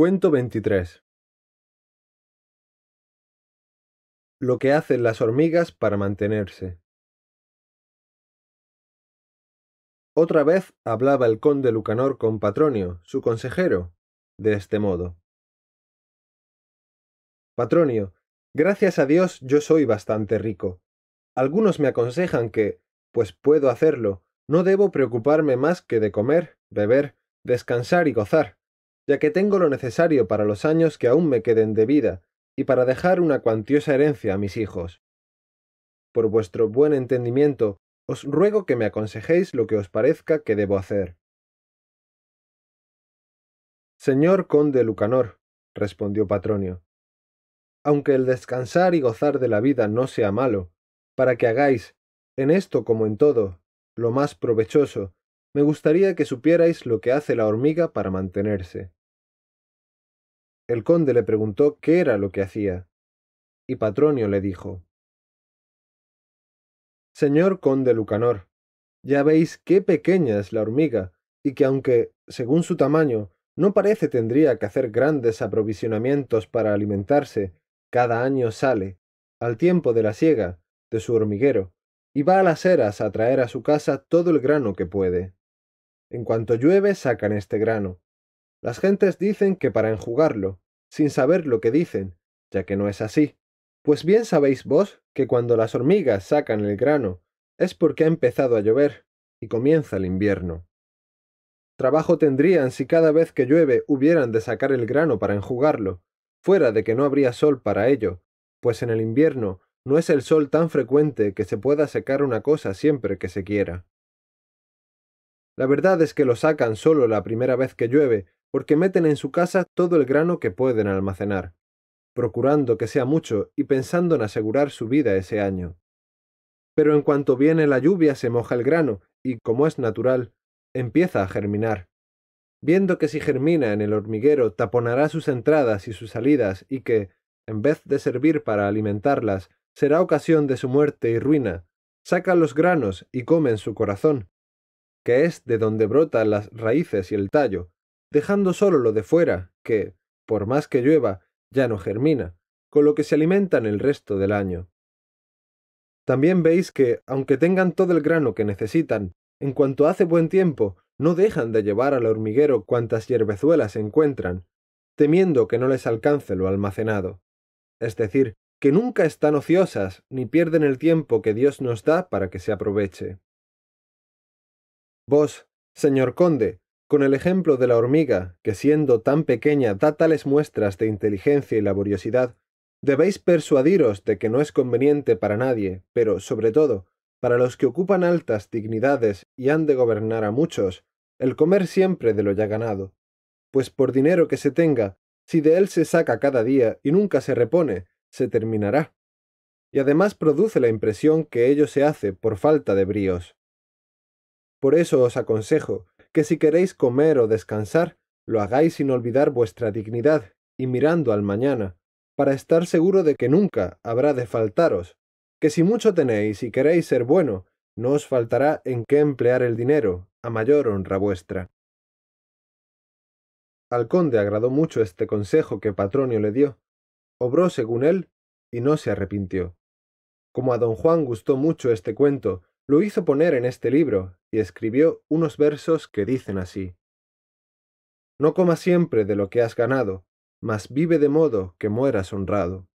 Cuento 23. Lo que hacen las hormigas para mantenerse. Otra vez hablaba el conde Lucanor con Patronio, su consejero, de este modo. Patronio, gracias a Dios yo soy bastante rico. Algunos me aconsejan que, pues puedo hacerlo, no debo preocuparme más que de comer, beber, descansar y gozar ya que tengo lo necesario para los años que aún me queden de vida, y para dejar una cuantiosa herencia a mis hijos. Por vuestro buen entendimiento, os ruego que me aconsejéis lo que os parezca que debo hacer. Señor conde Lucanor, respondió Patronio, aunque el descansar y gozar de la vida no sea malo, para que hagáis, en esto como en todo, lo más provechoso, me gustaría que supierais lo que hace la hormiga para mantenerse. El conde le preguntó qué era lo que hacía, y Patronio le dijo, Señor conde Lucanor, ya veis qué pequeña es la hormiga, y que aunque, según su tamaño, no parece tendría que hacer grandes aprovisionamientos para alimentarse, cada año sale, al tiempo de la siega, de su hormiguero, y va a las eras a traer a su casa todo el grano que puede. En cuanto llueve sacan este grano, las gentes dicen que para enjugarlo, sin saber lo que dicen, ya que no es así. Pues bien sabéis vos que cuando las hormigas sacan el grano, es porque ha empezado a llover y comienza el invierno. Trabajo tendrían si cada vez que llueve hubieran de sacar el grano para enjugarlo, fuera de que no habría sol para ello, pues en el invierno no es el sol tan frecuente que se pueda secar una cosa siempre que se quiera. La verdad es que lo sacan solo la primera vez que llueve, porque meten en su casa todo el grano que pueden almacenar, procurando que sea mucho y pensando en asegurar su vida ese año. Pero en cuanto viene la lluvia se moja el grano y, como es natural, empieza a germinar. Viendo que si germina en el hormiguero taponará sus entradas y sus salidas y que, en vez de servir para alimentarlas, será ocasión de su muerte y ruina, sacan los granos y comen su corazón, que es de donde brotan las raíces y el tallo, dejando solo lo de fuera, que, por más que llueva, ya no germina, con lo que se alimentan el resto del año. También veis que, aunque tengan todo el grano que necesitan, en cuanto hace buen tiempo, no dejan de llevar al hormiguero cuantas hierbezuelas encuentran, temiendo que no les alcance lo almacenado. Es decir, que nunca están ociosas ni pierden el tiempo que Dios nos da para que se aproveche. Vos, señor conde, con el ejemplo de la hormiga, que siendo tan pequeña da tales muestras de inteligencia y laboriosidad, debéis persuadiros de que no es conveniente para nadie, pero sobre todo, para los que ocupan altas dignidades y han de gobernar a muchos, el comer siempre de lo ya ganado. Pues por dinero que se tenga, si de él se saca cada día y nunca se repone, se terminará. Y además produce la impresión que ello se hace por falta de bríos. Por eso os aconsejo que si queréis comer o descansar, lo hagáis sin olvidar vuestra dignidad y mirando al mañana, para estar seguro de que nunca habrá de faltaros, que si mucho tenéis y queréis ser bueno, no os faltará en qué emplear el dinero, a mayor honra vuestra. Al conde agradó mucho este consejo que Patronio le dio, obró según él y no se arrepintió. Como a don Juan gustó mucho este cuento lo hizo poner en este libro y escribió unos versos que dicen así. No comas siempre de lo que has ganado, mas vive de modo que mueras honrado.